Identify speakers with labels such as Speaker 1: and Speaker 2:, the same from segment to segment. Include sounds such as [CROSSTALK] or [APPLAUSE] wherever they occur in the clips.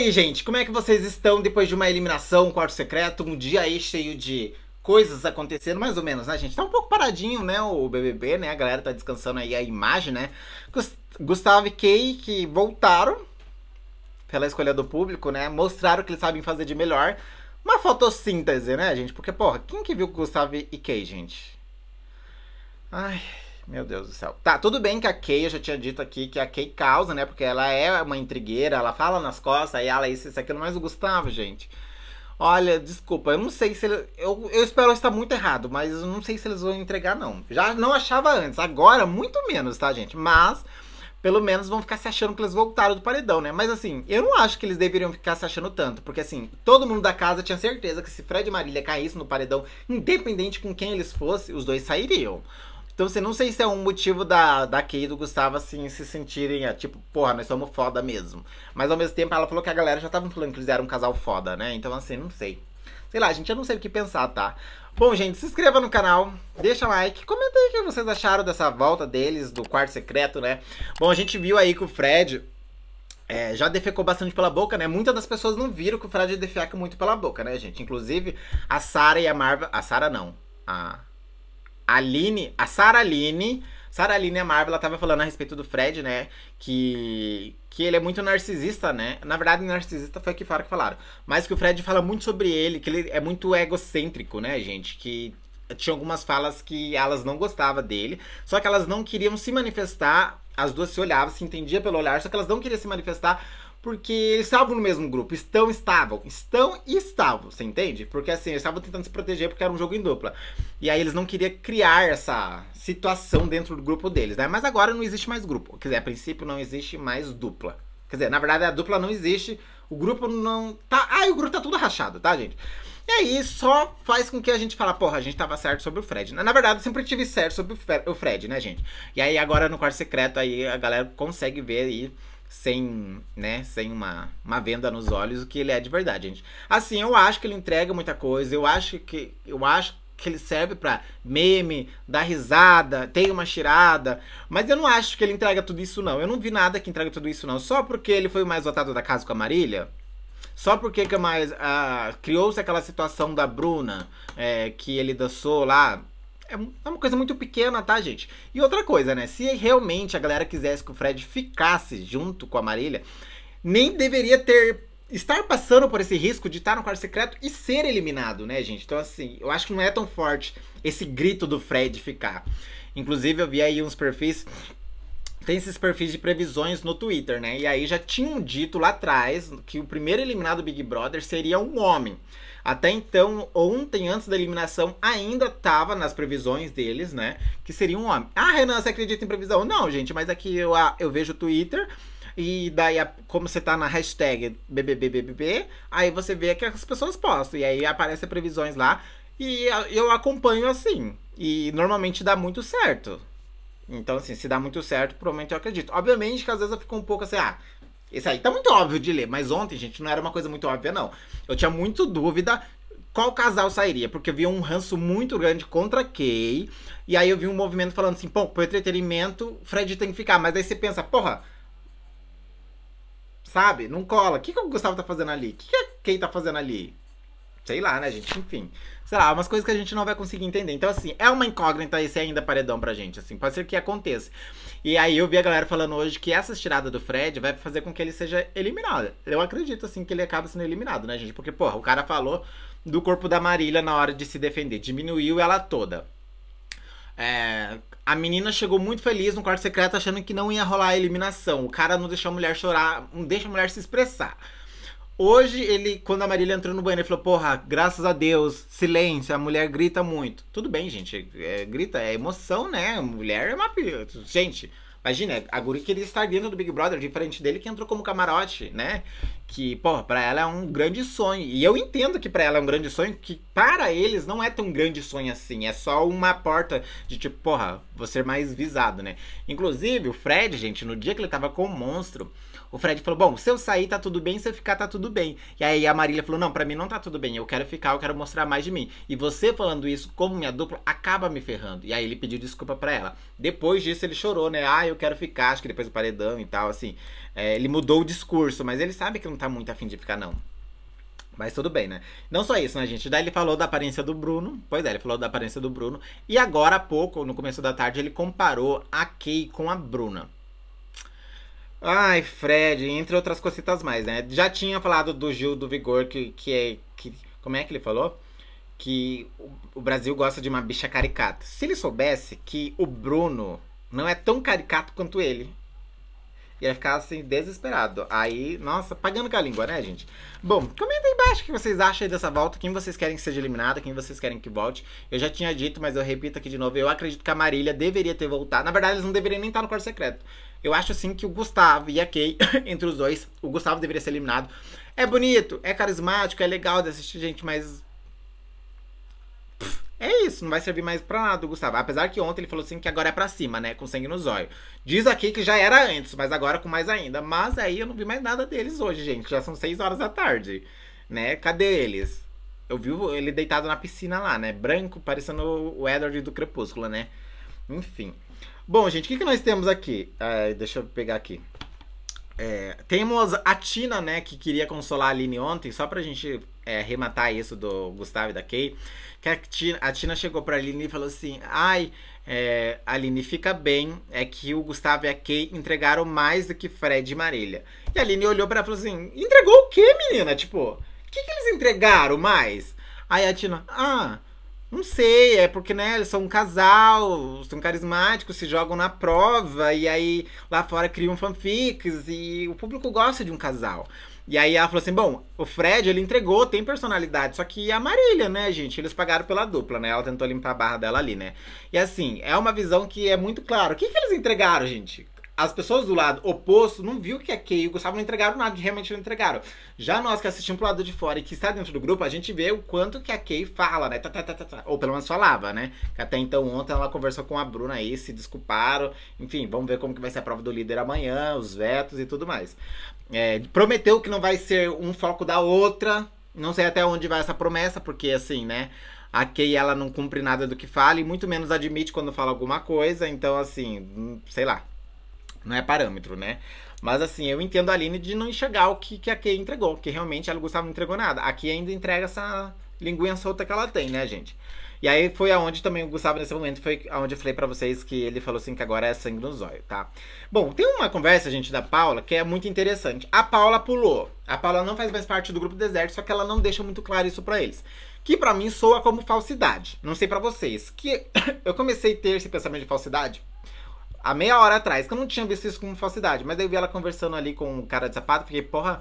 Speaker 1: aí, gente, como é que vocês estão depois de uma eliminação, um quarto secreto, um dia aí cheio de coisas acontecendo, mais ou menos, né, gente? Tá um pouco paradinho, né, o BBB, né? A galera tá descansando aí a imagem, né? Gustavo e Kay que voltaram pela escolha do público, né? Mostraram que eles sabem fazer de melhor. Uma fotossíntese, né, gente? Porque, porra, quem que viu Gustavo e Kay, gente? Ai, meu Deus do céu. Tá, tudo bem que a Kay, eu já tinha dito aqui que a Kay causa, né? Porque ela é uma intrigueira, ela fala nas costas, aí ela isso, isso, aquilo, mas o Gustavo, gente. Olha, desculpa, eu não sei se ele, eu, eu espero estar muito errado, mas eu não sei se eles vão entregar, não. Já não achava antes, agora muito menos, tá, gente? Mas pelo menos vão ficar se achando que eles voltaram do paredão, né? Mas assim, eu não acho que eles deveriam ficar se achando tanto, porque assim, todo mundo da casa tinha certeza que se Fred e Marília caíssem no paredão, independente com quem eles fossem, os dois sairiam. Então, assim, não sei se é um motivo da, da Kay e do Gustavo, assim, se sentirem, é, tipo, porra, nós somos foda mesmo. Mas ao mesmo tempo, ela falou que a galera já tava falando que eles eram um casal foda, né? Então, assim, não sei. Sei lá, gente, eu não sei o que pensar, tá? Bom, gente, se inscreva no canal, deixa like, comenta aí o que vocês acharam dessa volta deles, do quarto secreto, né? Bom, a gente viu aí que o Fred é, já defecou bastante pela boca, né? Muitas das pessoas não viram que o Fred defeca muito pela boca, né, gente? Inclusive, a Sara e a Marvel... A Sara não, a... Aline, a Sara Aline, Sara Aline é Marvel ela tava falando a respeito do Fred, né? Que, que ele é muito narcisista, né? Na verdade, narcisista foi o que falaram que falaram. Mas que o Fred fala muito sobre ele, que ele é muito egocêntrico, né, gente? Que tinha algumas falas que elas não gostavam dele, só que elas não queriam se manifestar. As duas se olhavam, se entendia pelo olhar, só que elas não queriam se manifestar porque eles estavam no mesmo grupo, estão, estavam, estão e estavam, você entende? Porque assim, eles estavam tentando se proteger porque era um jogo em dupla. E aí eles não queriam criar essa situação dentro do grupo deles, né? Mas agora não existe mais grupo. Quer dizer, a princípio não existe mais dupla. Quer dizer, na verdade a dupla não existe, o grupo não tá. Ah, o grupo tá tudo rachado, tá, gente? E aí só faz com que a gente fala, porra, a gente tava certo sobre o Fred. Na verdade, eu sempre tive certo sobre o Fred, né, gente? E aí agora no quarto secreto aí a galera consegue ver aí sem, né, sem uma, uma venda nos olhos o que ele é de verdade, gente. Assim, eu acho que ele entrega muita coisa, eu acho que eu acho que ele serve para meme, dar risada, tem uma tirada, mas eu não acho que ele entrega tudo isso não. Eu não vi nada que entrega tudo isso não, só porque ele foi o mais votado da casa com a Marília. Só porque que mais criou-se aquela situação da Bruna, é, que ele dançou lá é, é uma coisa muito pequena, tá, gente? E outra coisa, né? Se realmente a galera quisesse que o Fred ficasse junto com a Marília, nem deveria ter estar passando por esse risco de estar no quarto secreto e ser eliminado, né, gente? Então, assim, eu acho que não é tão forte esse grito do Fred ficar. Inclusive, eu vi aí uns perfis tem esses perfis de previsões no Twitter, né? E aí já tinham dito lá atrás que o primeiro eliminado Big Brother seria um homem. Até então, ontem, antes da eliminação, ainda tava nas previsões deles, né? Que seria um homem. Ah, Renan, você acredita em previsão? Não, gente, mas aqui eu, eu vejo o Twitter. E daí, como você tá na hashtag BBBBBB, aí você vê que as pessoas postam. E aí aparecem previsões lá. E eu acompanho assim. E normalmente dá muito certo. Então, assim, se dá muito certo, provavelmente eu acredito. Obviamente que às vezes eu fico um pouco assim, ah, esse aí tá muito óbvio de ler, mas ontem, gente, não era uma coisa muito óbvia, não. Eu tinha muito dúvida qual casal sairia, porque eu vi um ranço muito grande contra Kay, e aí eu vi um movimento falando assim, pô, pro entretenimento, Fred tem que ficar. Mas aí você pensa, porra, sabe? Não cola. O que, que o Gustavo tá fazendo ali? O que, que a Kay tá fazendo ali? sei lá, né, gente? Enfim. Sei lá, umas coisas que a gente não vai conseguir entender. Então, assim, é uma incógnita esse ainda paredão pra gente, assim, pode ser que aconteça. E aí eu vi a galera falando hoje que essa tirada do Fred vai fazer com que ele seja eliminado. Eu acredito, assim, que ele acaba sendo eliminado, né, gente? Porque, porra, o cara falou do corpo da Marília na hora de se defender. Diminuiu ela toda. É, a menina chegou muito feliz no quarto secreto achando que não ia rolar a eliminação. O cara não deixou a mulher chorar, não deixa a mulher se expressar. Hoje, ele, quando a Marília entrou no banheiro, ele falou: Porra, graças a Deus, silêncio, a mulher grita muito. Tudo bem, gente, é, grita, é emoção, né? mulher é uma. Gente, Imagina, a Guri queria estar dentro do Big Brother, diferente dele que entrou como camarote, né? Que, porra, pra ela é um grande sonho. E eu entendo que para ela é um grande sonho, que para eles não é tão grande sonho assim. É só uma porta de tipo, porra, vou ser mais visado, né? Inclusive, o Fred, gente, no dia que ele tava com o monstro, o Fred falou: Bom, se eu sair tá tudo bem, se eu ficar tá tudo bem. E aí a Marília falou: Não, para mim não tá tudo bem, eu quero ficar, eu quero mostrar mais de mim. E você falando isso como minha dupla acaba me ferrando. E aí ele pediu desculpa para ela. Depois disso ele chorou, né? Ah, eu quero ficar, acho que depois do paredão e tal, assim. É, ele mudou o discurso, mas ele sabe que não tá muito afim de ficar, não. Mas tudo bem, né? Não só isso, né, gente? Daí ele falou da aparência do Bruno. Pois é, ele falou da aparência do Bruno. E agora há pouco, no começo da tarde, ele comparou a Kay com a Bruna. Ai, Fred, entre outras cositas mais, né? Já tinha falado do Gil do Vigor, que, que é. Que, como é que ele falou? Que o, o Brasil gosta de uma bicha caricata. Se ele soubesse que o Bruno não é tão caricato quanto ele ia ficar assim, desesperado. Aí, nossa, pagando com a língua, né, gente? Bom, comenta aí embaixo o que vocês acham aí dessa volta, quem vocês querem que seja eliminado, quem vocês querem que volte. Eu já tinha dito, mas eu repito aqui de novo, eu acredito que a Marília deveria ter voltado. Na verdade, eles não deveriam nem estar no quarto secreto. Eu acho sim que o Gustavo e a Kay, [COUGHS] entre os dois, o Gustavo deveria ser eliminado. É bonito, é carismático, é legal de assistir, gente, mas é isso, não vai servir mais pra nada Gustavo. Apesar que ontem ele falou assim que agora é pra cima, né? Com sangue nos olhos. Diz aqui que já era antes, mas agora com mais ainda. Mas aí eu não vi mais nada deles hoje, gente. Já são seis horas da tarde, né? Cadê eles? Eu vi ele deitado na piscina lá, né? Branco, parecendo o Edward do Crepúsculo, né? Enfim. Bom, gente, o que, que nós temos aqui? deixa eu pegar aqui. É, temos a Tina, né, que queria consolar a Aline ontem, só pra gente é, arrematar isso do Gustavo e da Kay, que a Tina, a Tina chegou pra Aline e falou assim: Ai, é, Aline, fica bem, é que o Gustavo e a Kay entregaram mais do que Fred e Marília. E a Aline olhou pra ela e falou assim: entregou o quê, menina? Tipo, o que, que eles entregaram mais? Aí a Tina, ah. Não sei, é porque, né, eles são um casal, são carismáticos, se jogam na prova, e aí lá fora criam fanfics, e o público gosta de um casal. E aí ela falou assim: bom, o Fred ele entregou, tem personalidade, só que a Marília, né, gente? Eles pagaram pela dupla, né? Ela tentou limpar a barra dela ali, né? E assim, é uma visão que é muito clara. O que, que eles entregaram, gente? as pessoas do lado oposto não viu que a é Kay e o Gustavo não entregaram nada, que realmente não entregaram. Já nós que assistimos pro lado de fora e que está dentro do grupo, a gente vê o quanto que a Kay fala, né? Tá tá, tá, tá, tá, Ou pelo menos falava, né? Que até então ontem ela conversou com a Bruna aí, se desculparam. Enfim, vamos ver como que vai ser a prova do líder amanhã, os vetos e tudo mais é, prometeu que não vai ser um foco da outra. Não sei até onde vai essa promessa, porque assim, né? A Kay, ela não cumpre nada do que fala e muito menos admite quando fala alguma coisa. Então, assim, hum, sei lá. Não é parâmetro, né? Mas assim, eu entendo a Aline de não enxergar o que, que a Kay entregou, porque realmente ela gostava não entregou nada. Aqui ainda entrega essa, linguinha solta que ela tem, né, gente? E aí foi aonde também o Gustavo, nesse momento, foi aonde eu falei para vocês que ele falou assim que agora é sangue nos olhos, tá? Bom, tem uma conversa, gente, da Paula que é muito interessante. A Paula pulou. A Paula não faz mais parte do grupo Deserto, só que ela não deixa muito claro isso para eles. Que para mim soa como falsidade. Não sei para vocês. Que [COUGHS] eu comecei a ter esse pensamento de falsidade há meia hora atrás, que eu não tinha visto isso como falsidade. Mas daí eu vi ela conversando ali com o um cara de sapato, fiquei, porra,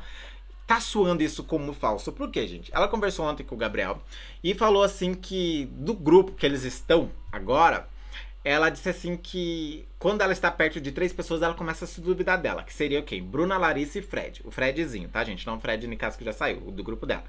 Speaker 1: tá suando isso como falso. Por quê, gente? Ela conversou ontem com o Gabriel e falou assim que do grupo que eles estão agora, ela disse assim que quando ela está perto de três pessoas, ela começa a se duvidar dela, que seria quem? Bruna, Larissa e Fred. O Fredzinho, tá, gente? Não o Fred Nicasso que já saiu, do grupo dela.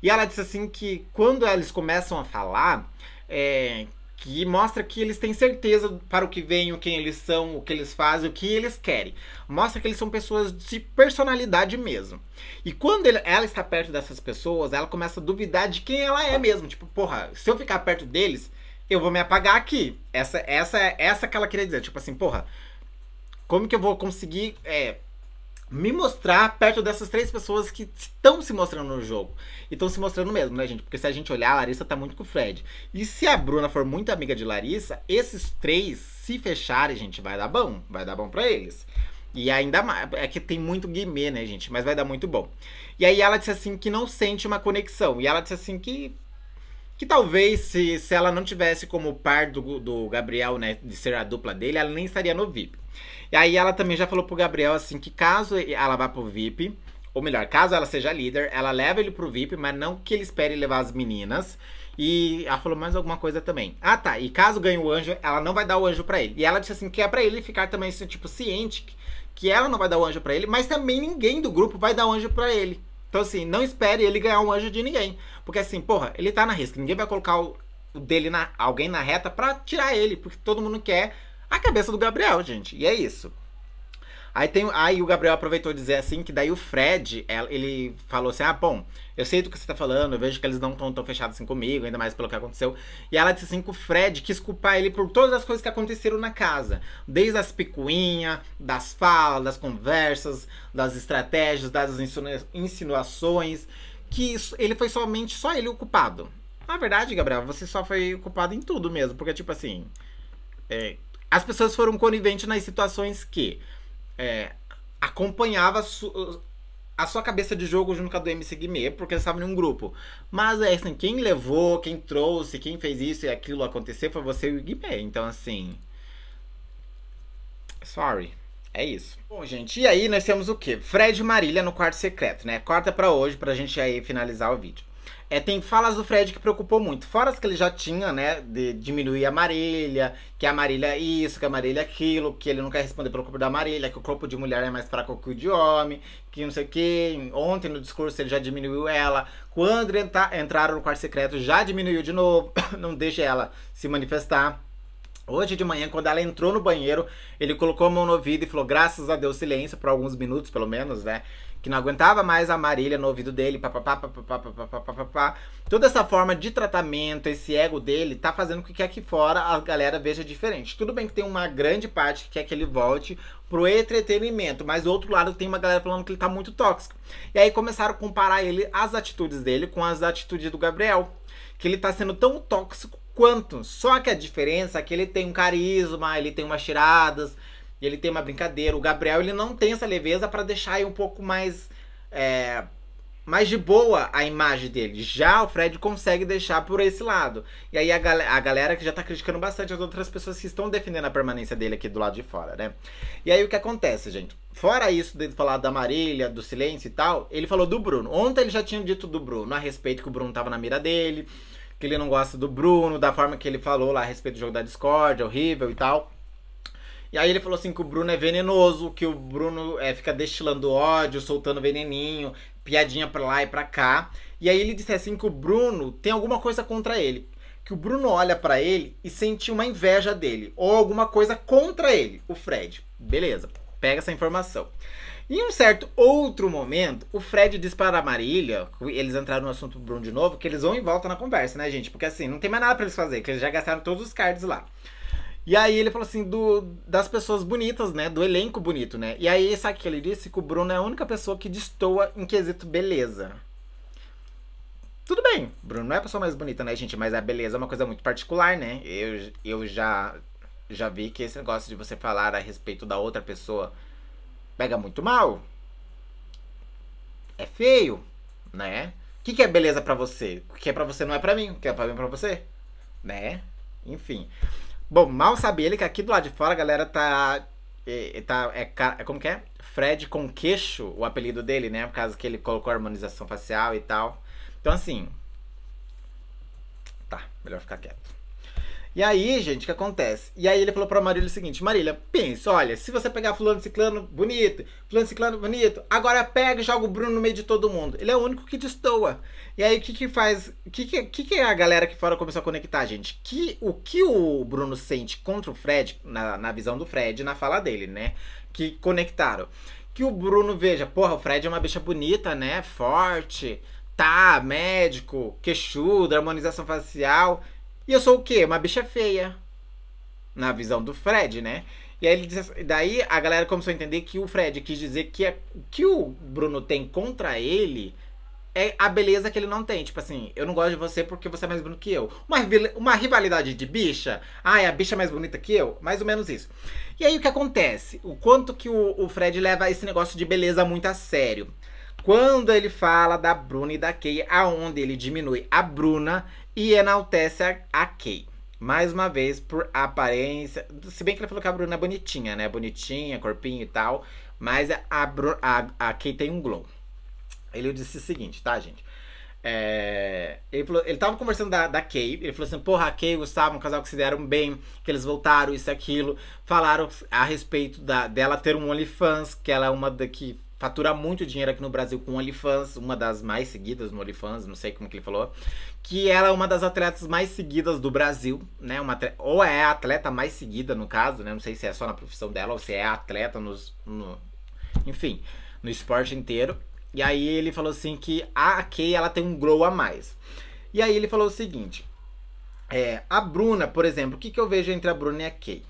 Speaker 1: E ela disse assim que quando eles começam a falar, é, que mostra que eles têm certeza para o que vem, o quem eles são, o que eles fazem, o que eles querem. Mostra que eles são pessoas de personalidade mesmo. E quando ele, ela está perto dessas pessoas, ela começa a duvidar de quem ela é mesmo. Tipo, porra, se eu ficar perto deles, eu vou me apagar aqui. Essa, essa, essa que ela queria dizer. Tipo assim, porra, como que eu vou conseguir é, me mostrar perto dessas três pessoas que estão se mostrando no jogo. E estão se mostrando mesmo, né, gente? Porque se a gente olhar, a Larissa tá muito com o Fred. E se a Bruna for muito amiga de Larissa, esses três, se fecharem, gente, vai dar bom. Vai dar bom para eles. E ainda mais, é que tem muito guimê, né, gente? Mas vai dar muito bom. E aí ela disse assim que não sente uma conexão. E ela disse assim que que talvez se, se ela não tivesse como par do, do Gabriel, né, de ser a dupla dele, ela nem estaria no VIP. E aí ela também já falou pro Gabriel assim que caso ela vá pro VIP, ou melhor, caso ela seja líder, ela leva ele pro VIP, mas não que ele espere levar as meninas. E ela falou mais alguma coisa também. Ah, tá. E caso ganhe o anjo, ela não vai dar o anjo para ele. E ela disse assim que é para ele ficar também assim, tipo ciente que ela não vai dar o anjo para ele, mas também ninguém do grupo vai dar o anjo para ele. Então assim, não espere ele ganhar um anjo de ninguém, porque assim, porra, ele tá na risca, ninguém vai colocar o dele na alguém na reta para tirar ele, porque todo mundo quer a cabeça do Gabriel, gente. E é isso. Aí, tem, aí o Gabriel aproveitou dizer assim que daí o Fred, ele falou assim: Ah, bom, eu sei do que você tá falando, eu vejo que eles não estão tão fechados assim comigo, ainda mais pelo que aconteceu. E ela disse assim que o Fred quis culpar ele por todas as coisas que aconteceram na casa. Desde as picuinhas, das falas, das conversas, das estratégias, das insinuações. Que ele foi somente só ele o culpado. Na verdade, Gabriel, você só foi culpado em tudo mesmo, porque tipo assim. É, as pessoas foram coniventes nas situações que é, acompanhava su a sua cabeça de jogo junto com a do MC Guimê, porque eles estavam em um grupo. Mas é assim, quem levou, quem trouxe, quem fez isso e aquilo acontecer foi você e o Guimê. Então, assim. Sorry. É isso. Bom, gente, e aí nós temos o quê? Fred e Marília no quarto secreto, né? Corta pra hoje pra gente aí finalizar o vídeo. É, tem falas do Fred que preocupou muito. Fora as que ele já tinha, né? De diminuir a Marília, que a Marília é isso, que a Marília é aquilo, que ele não quer responder pelo corpo da Marília, que o corpo de mulher é mais fraco que o de homem, que não sei o quê. Ontem no discurso ele já diminuiu ela. Quando entra, entraram no quarto secreto, já diminuiu de novo. [COUGHS] não deixa ela se manifestar. Hoje de manhã, quando ela entrou no banheiro, ele colocou a mão no ouvido e falou: Graças a Deus, silêncio, por alguns minutos pelo menos, né? que não aguentava mais a Marília no ouvido dele, papapá, papapá, papapá, papapá. Toda essa forma de tratamento, esse ego dele, tá fazendo com que aqui fora a galera veja diferente. Tudo bem que tem uma grande parte que quer que ele volte pro entretenimento, mas do outro lado tem uma galera falando que ele tá muito tóxico. E aí começaram a comparar ele, as atitudes dele com as atitudes do Gabriel. Que ele tá sendo tão tóxico quanto. Só que a diferença é que ele tem um carisma, ele tem umas tiradas, ele tem uma brincadeira. O Gabriel, ele não tem essa leveza para deixar aí um pouco mais. É, mais de boa a imagem dele. Já o Fred consegue deixar por esse lado. E aí a, gal a galera que já tá criticando bastante as outras pessoas que estão defendendo a permanência dele aqui do lado de fora, né? E aí o que acontece, gente? Fora isso dele falar da Marília, do silêncio e tal, ele falou do Bruno. Ontem ele já tinha dito do Bruno, a respeito que o Bruno tava na mira dele, que ele não gosta do Bruno, da forma que ele falou lá a respeito do jogo da Discord, horrível e tal. E aí ele falou assim que o Bruno é venenoso, que o Bruno é, fica destilando ódio, soltando veneninho, piadinha pra lá e pra cá. E aí ele disse assim que o Bruno tem alguma coisa contra ele. Que o Bruno olha para ele e sente uma inveja dele, ou alguma coisa contra ele, o Fred. Beleza, pega essa informação. Em um certo outro momento, o Fred diz para a Marília, eles entraram no assunto do Bruno de novo, que eles vão e volta na conversa, né, gente? Porque assim, não tem mais nada para eles fazer, que eles já gastaram todos os cards lá. E aí ele falou assim, do, das pessoas bonitas, né? Do elenco bonito, né? E aí, sabe o que ele disse? Que o Bruno é a única pessoa que destoa em quesito beleza. Tudo bem, Bruno não é a pessoa mais bonita, né, gente? Mas a beleza é uma coisa muito particular, né? Eu, eu já, já vi que esse negócio de você falar a respeito da outra pessoa pega muito mal. É feio, né? O que, que é beleza para você? O que é para você não é para mim. O que é pra mim é pra você, né? Enfim. Bom, mal sabe ele que aqui do lado de fora a galera tá. É, é tá é, é, como que é? Fred com queixo, o apelido dele, né? Por causa que ele colocou harmonização facial e tal. Então, assim. Tá, melhor ficar quieto. E aí, gente, o que acontece? E aí ele falou pra Marília o seguinte: Marília, pensa, olha, se você pegar Fulano Ciclano, bonito, Fulano Ciclano, bonito, agora pega e joga o Bruno no meio de todo mundo. Ele é o único que destoa. E aí, o que que faz. O que que, que que, a galera que fora começou a conectar, gente? Que, o que o Bruno sente contra o Fred, na, na visão do Fred, na fala dele, né? Que conectaram. Que o Bruno veja, porra, o Fred é uma bicha bonita, né? Forte, tá, médico, queixudo, harmonização facial. E eu sou o quê? Uma bicha feia. Na visão do Fred, né? E aí ele diz, assim, daí a galera começou a entender que o Fred quis dizer que o é, que o Bruno tem contra ele é a beleza que ele não tem. Tipo assim, eu não gosto de você porque você é mais bonito que eu. Uma, uma rivalidade de bicha. Ah, é a bicha mais bonita que eu? Mais ou menos isso. E aí o que acontece? O quanto que o, o Fred leva esse negócio de beleza muito a sério. Quando ele fala da Bruna e da Kay, aonde ele diminui a Bruna e enaltece a, a Kay. Mais uma vez, por aparência. Se bem que ele falou que a Bruna é bonitinha, né? Bonitinha, corpinho e tal. Mas a, Bru, a, a Kay tem um glow. Ele disse o seguinte, tá, gente? É, ele, falou, ele tava conversando da, da Kay, ele falou assim, porra, a Kay e o Gustavo, um casal que se deram bem, que eles voltaram, isso e aquilo. Falaram a respeito da, dela ter um OnlyFans, que ela é uma da que fatura muito dinheiro aqui no Brasil com OnlyFans, uma das mais seguidas no OnlyFans, não sei como que ele falou, que ela é uma das atletas mais seguidas do Brasil, né? Uma ou é a atleta mais seguida, no caso, né? Não sei se é só na profissão dela ou se é atleta nos, no, enfim, no esporte inteiro. E aí ele falou assim que a Kay, ela tem um grow a mais. E aí ele falou o seguinte, é, a Bruna, por exemplo, o que, que eu vejo entre a Bruna e a Kay?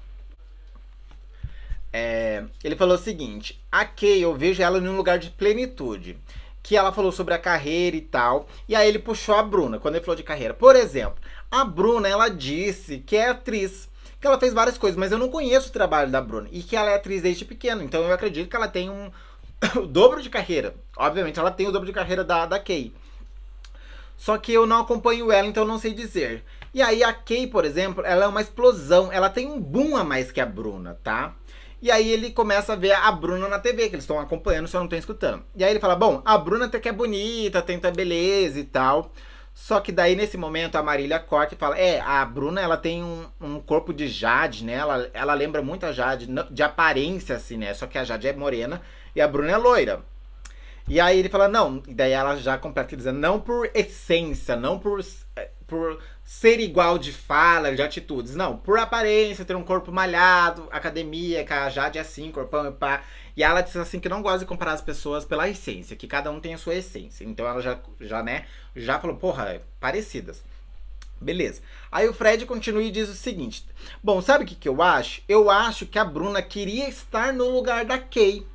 Speaker 1: É, ele falou o seguinte: a Kay, eu vejo ela num lugar de plenitude. Que ela falou sobre a carreira e tal. E aí ele puxou a Bruna, quando ele falou de carreira. Por exemplo, a Bruna, ela disse que é atriz que ela fez várias coisas, mas eu não conheço o trabalho da Bruna. E que ela é atriz desde pequena, então eu acredito que ela tem um o [COUGHS] dobro de carreira. Obviamente, ela tem o dobro de carreira da, da Kay. Só que eu não acompanho ela, então eu não sei dizer. E aí, a Kay, por exemplo, ela é uma explosão. Ela tem um boom a mais que a Bruna, tá? E aí ele começa a ver a Bruna na TV, que eles estão acompanhando, só não estão escutando. E aí ele fala: Bom, a Bruna até que é bonita, tenta beleza e tal. Só que daí, nesse momento, a Marília corta e fala: É, a Bruna ela tem um, um corpo de Jade, né? Ela, ela lembra muito a Jade, de aparência, assim, né? Só que a Jade é morena e a Bruna é loira. E aí ele fala, não, e daí ela já completa dizendo, não por essência, não por, eh, por ser igual de fala, de atitudes. Não, por aparência, ter um corpo malhado, academia, que a Jade é assim, corpão e pá. E ela diz assim que não gosta de comparar as pessoas pela essência, que cada um tem a sua essência. Então ela já, já né, já falou, porra, é parecidas. Beleza. Aí o Fred continua e diz o seguinte: Bom, sabe o que, que eu acho? Eu acho que a Bruna queria estar no lugar da Kay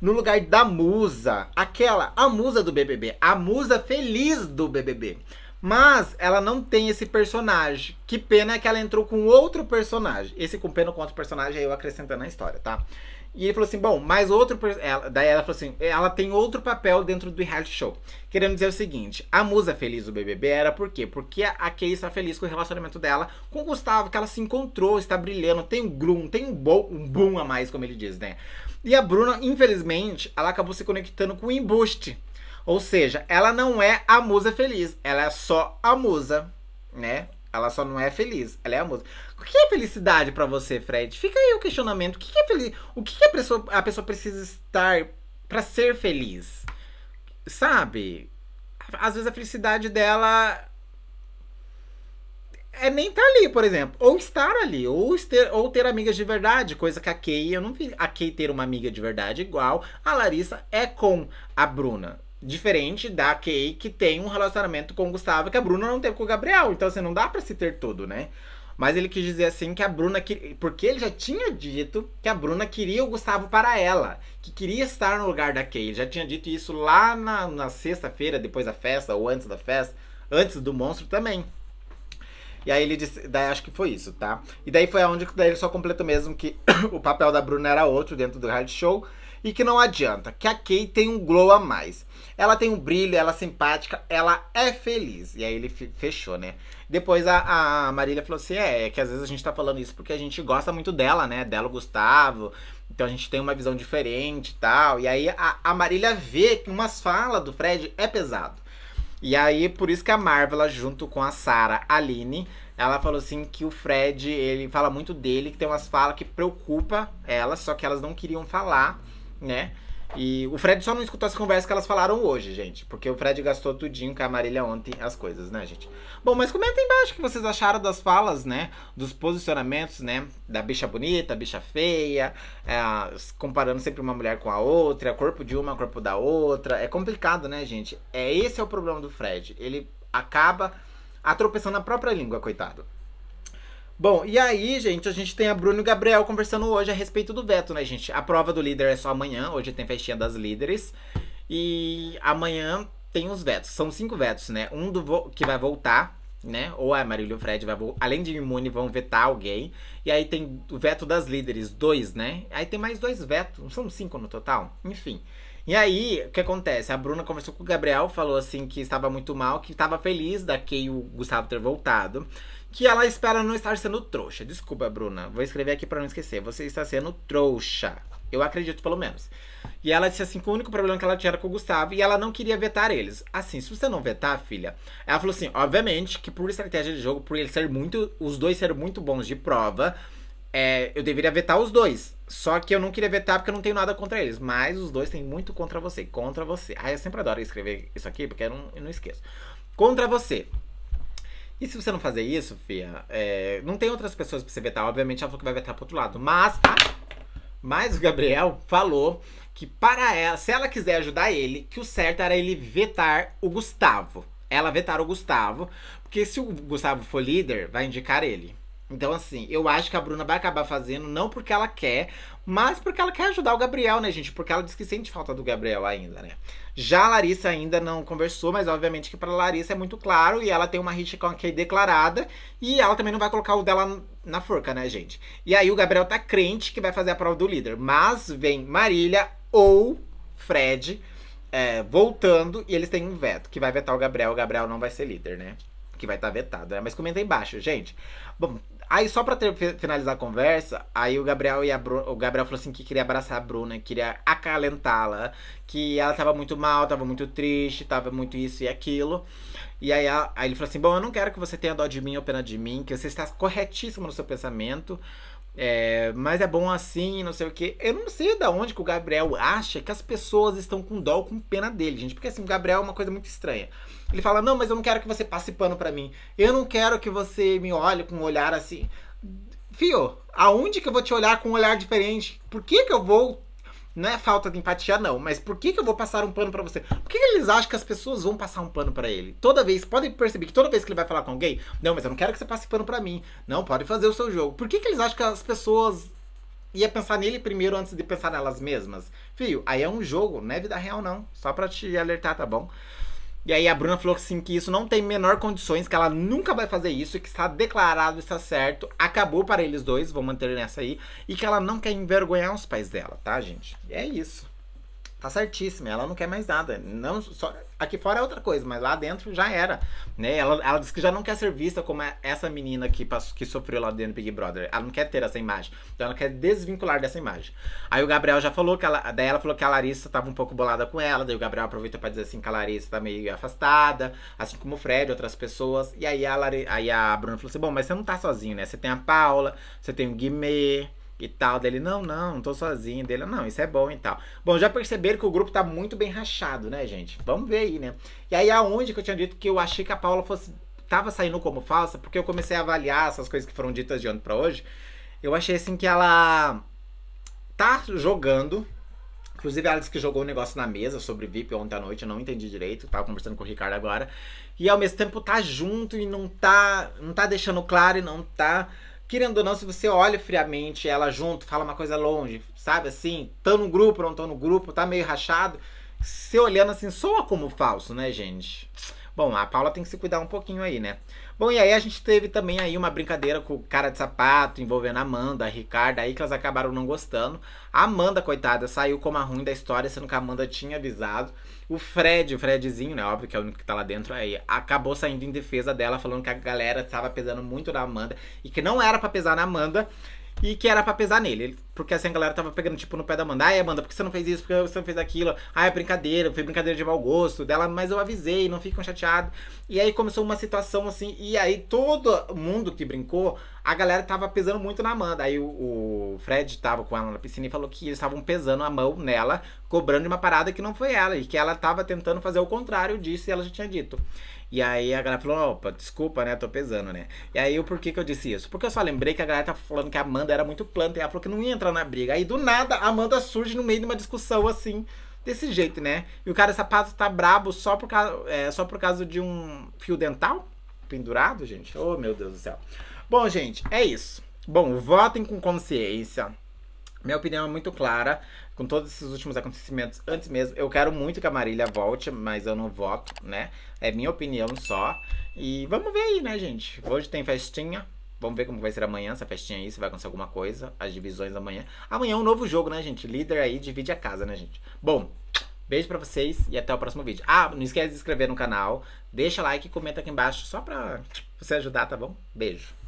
Speaker 1: no lugar da musa, aquela, a musa do BBB, a musa feliz do BBB. Mas ela não tem esse personagem. Que pena que ela entrou com outro personagem. Esse com pena com outro personagem aí é eu acrescentando a história, tá? E ele falou assim: bom, mas outro. Ela, daí ela falou assim: ela tem outro papel dentro do reality show. Querendo dizer o seguinte: a musa feliz do BBB era por quê? Porque a Kay está feliz com o relacionamento dela com o Gustavo, que ela se encontrou, está brilhando, tem um groom, tem um, bo um boom a mais, como ele diz, né? E a Bruna, infelizmente, ela acabou se conectando com o embuste ou seja, ela não é a musa feliz, ela é só a musa, né? Ela só não é feliz, ela é a musa. O que é felicidade para você, Fred? Fica aí o questionamento. O que é feliz? O que a pessoa, a pessoa precisa estar para ser feliz? Sabe? Às vezes a felicidade dela é nem estar tá ali, por exemplo. Ou estar ali, ou ter, ou ter amigas de verdade, coisa que a Kay, eu não vi a Kay ter uma amiga de verdade igual a Larissa é com a Bruna. Diferente da Kay, que tem um relacionamento com o Gustavo que a Bruna não teve com o Gabriel. Então, assim, não dá para se ter tudo, né? Mas ele quis dizer assim que a Bruna. Que... Porque ele já tinha dito que a Bruna queria o Gustavo para ela. Que queria estar no lugar da Kay. Ele já tinha dito isso lá na, na sexta-feira, depois da festa, ou antes da festa, antes do monstro também. E aí ele disse, daí acho que foi isso, tá? E daí foi aonde daí ele só completou mesmo que [COUGHS] o papel da Bruna era outro dentro do hard show e que não adianta, que a Kay tem um glow a mais. Ela tem um brilho, ela é simpática, ela é feliz. E aí ele fechou, né? Depois a, a Marília falou assim: é, é que às vezes a gente tá falando isso porque a gente gosta muito dela, né? Dela, o Gustavo. Então a gente tem uma visão diferente e tal. E aí a, a Marília vê que umas falas do Fred é pesado. E aí, por isso que a Marvel, junto com a Sarah Aline, ela falou assim que o Fred, ele fala muito dele, que tem umas falas que preocupa elas, só que elas não queriam falar né? E o Fred só não escutou as conversas que elas falaram hoje, gente. Porque o Fred gastou tudinho com a Marília ontem, as coisas, né, gente? Bom, mas comenta aí embaixo o que vocês acharam das falas, né? Dos posicionamentos, né? Da bicha bonita, bicha feia. É, comparando sempre uma mulher com a outra. Corpo de uma, corpo da outra. É complicado, né, gente? É Esse é o problema do Fred. Ele acaba atropelando a própria língua, coitado. Bom, e aí, gente, a gente tem a Bruno e o Gabriel conversando hoje a respeito do veto, né, gente? A prova do líder é só amanhã, hoje tem festinha das líderes. E amanhã tem os vetos. São cinco vetos, né? Um do que vai voltar, né? Ou a Marília e o Fred vai Além de imune, vão vetar alguém. E aí tem o veto das líderes, dois, né? Aí tem mais dois vetos. São cinco no total. Enfim. E aí, o que acontece? A Bruna conversou com o Gabriel, falou assim que estava muito mal, que estava feliz da Kay e o Gustavo ter voltado. Que ela espera não estar sendo trouxa. Desculpa, Bruna. Vou escrever aqui para não esquecer. Você está sendo trouxa. Eu acredito, pelo menos. E ela disse assim que o único problema que ela tinha era com o Gustavo e ela não queria vetar eles. Assim, se você não vetar, filha, ela falou assim: obviamente que por estratégia de jogo, por eles ser muito. Os dois serem muito bons de prova, é, eu deveria vetar os dois. Só que eu não queria vetar porque eu não tenho nada contra eles. Mas os dois têm muito contra você. Contra você. Ai eu sempre adoro escrever isso aqui porque eu não, eu não esqueço. Contra você. E se você não fazer isso, Fia, é, não tem outras pessoas pra você vetar. Obviamente ela falou que vai vetar pro outro lado. Mas, ah, mas o Gabriel falou que para ela, se ela quiser ajudar ele, que o certo era ele vetar o Gustavo. Ela vetar o Gustavo. Porque se o Gustavo for líder, vai indicar ele. Então, assim, eu acho que a Bruna vai acabar fazendo, não porque ela quer, mas porque ela quer ajudar o Gabriel, né, gente? Porque ela diz que sente falta do Gabriel ainda, né? Já a Larissa ainda não conversou, mas obviamente que pra Larissa é muito claro e ela tem uma rixa com a Kay declarada e ela também não vai colocar o dela na forca, né, gente? E aí o Gabriel tá crente que vai fazer a prova do líder, mas vem Marília ou Fred é, voltando e eles têm um veto que vai vetar o Gabriel, o Gabriel não vai ser líder, né? Que vai estar tá vetado, né? Mas comenta aí embaixo, gente. Bom, Aí, só pra ter, finalizar a conversa, aí o Gabriel e Bruna, o Gabriel falou assim que queria abraçar a Bruna, queria acalentá-la, que ela tava muito mal, tava muito triste, tava muito isso e aquilo. E aí, ela, aí ele falou assim: Bom, eu não quero que você tenha dó de mim ou pena de mim, que você está corretíssimo no seu pensamento. É, mas é bom assim, não sei o que. Eu não sei da onde que o Gabriel acha que as pessoas estão com dó ou com pena dele, gente. Porque assim, o Gabriel é uma coisa muito estranha. Ele fala: Não, mas eu não quero que você passe pano pra mim. Eu não quero que você me olhe com um olhar assim. Fio, aonde que eu vou te olhar com um olhar diferente? Por que que eu vou não é falta de empatia, não. Mas por que, que eu vou passar um pano para você? Por que, que, eles acham que as pessoas vão passar um pano para ele? Toda vez, podem perceber que toda vez que ele vai falar com alguém, não, mas eu não quero que você passe pano para mim. Não, pode fazer o seu jogo. Por que, que eles acham que as pessoas ia pensar nele primeiro antes de pensar nelas mesmas? Filho, aí é um jogo, não é vida real, não. Só pra te alertar, tá bom? E aí a Bruna falou assim que isso não tem menor condições, que ela nunca vai fazer isso, que está declarado, está certo, acabou para eles dois, vou manter nessa aí, e que ela não quer envergonhar os pais dela, tá, gente? E é isso tá certíssima, ela não quer mais nada. Não só aqui fora é outra coisa, mas lá dentro já era, né? Ela, ela disse que já não quer ser vista como é essa menina que passou, que sofreu lá dentro do Big Brother. Ela não quer ter essa imagem. Então ela quer desvincular dessa imagem. Aí o Gabriel já falou que ela, daí ela falou que a Larissa tava um pouco bolada com ela, daí o Gabriel aproveita para dizer assim que a Larissa tá meio afastada, assim como o Fred, outras pessoas. E aí a Lari, aí a Bruna falou assim: "Bom, mas você não tá sozinho, né? Você tem a Paula, você tem o Guimê, e tal. Dele, não, não, não tô sozinho. Dele, não, isso é bom e tal. Bom, já perceberam que o grupo tá muito bem rachado, né, gente? Vamos ver aí, né? E aí, aonde que eu tinha dito que eu achei que a Paula fosse. Tava saindo como falsa, porque eu comecei a avaliar essas coisas que foram ditas de ontem pra hoje. Eu achei assim que ela tá jogando. Inclusive, ela disse que jogou um negócio na mesa sobre VIP ontem à noite, eu não entendi direito, tava conversando com o Ricardo agora. E ao mesmo tempo tá junto e não tá, não tá deixando claro e não tá querendo ou não, se você olha friamente ela junto, fala uma coisa longe, sabe assim, tá no grupo, não tô no grupo, tá meio rachado, se olhando assim, soa como falso, né, gente? Bom, a Paula tem que se cuidar um pouquinho aí, né? Bom, e aí a gente teve também aí uma brincadeira com o cara de sapato envolvendo a Amanda, a Ricardo, aí que elas acabaram não gostando. A Amanda, coitada, saiu como a ruim da história, sendo que a Amanda tinha avisado. O Fred, o Fredzinho, né? Óbvio que é o único que tá lá dentro aí, acabou saindo em defesa dela, falando que a galera tava pesando muito na Amanda e que não era para pesar na Amanda e que era para pesar nele. Ele porque assim, a galera tava pegando, tipo, no pé da Amanda. Ai, Amanda, por que você não fez isso? Por que você não fez aquilo? Ai, é brincadeira, foi brincadeira de mau gosto dela, mas eu avisei, não ficam chateados. E aí começou uma situação assim, e aí todo mundo que brincou, a galera tava pesando muito na Amanda. Aí o, o Fred tava com ela na piscina e falou que eles estavam pesando a mão nela, cobrando de uma parada que não foi ela, e que ela tava tentando fazer o contrário disso e ela já tinha dito. E aí a galera falou, opa, desculpa, né? Tô pesando, né? E aí, o porquê que eu disse isso? Porque eu só lembrei que a galera tava falando que a Amanda era muito planta e ela falou que não ia entrar na briga. Aí do nada, a Amanda surge no meio de uma discussão assim, desse jeito, né? E o cara sapato tá brabo só por, causa, é, só por causa de um fio dental pendurado, gente. Oh, meu Deus do céu. Bom, gente, é isso. Bom, votem com consciência. Minha opinião é muito clara com todos esses últimos acontecimentos antes mesmo. Eu quero muito que a Marília volte, mas eu não voto, né? É minha opinião só. E vamos ver aí, né, gente? Hoje tem festinha. Vamos ver como vai ser amanhã, essa festinha aí, se vai acontecer alguma coisa. As divisões amanhã. Amanhã é um novo jogo, né, gente? Líder aí divide a casa, né, gente? Bom, beijo pra vocês e até o próximo vídeo. Ah, não esquece de se inscrever no canal. Deixa like e comenta aqui embaixo só pra você ajudar, tá bom? Beijo.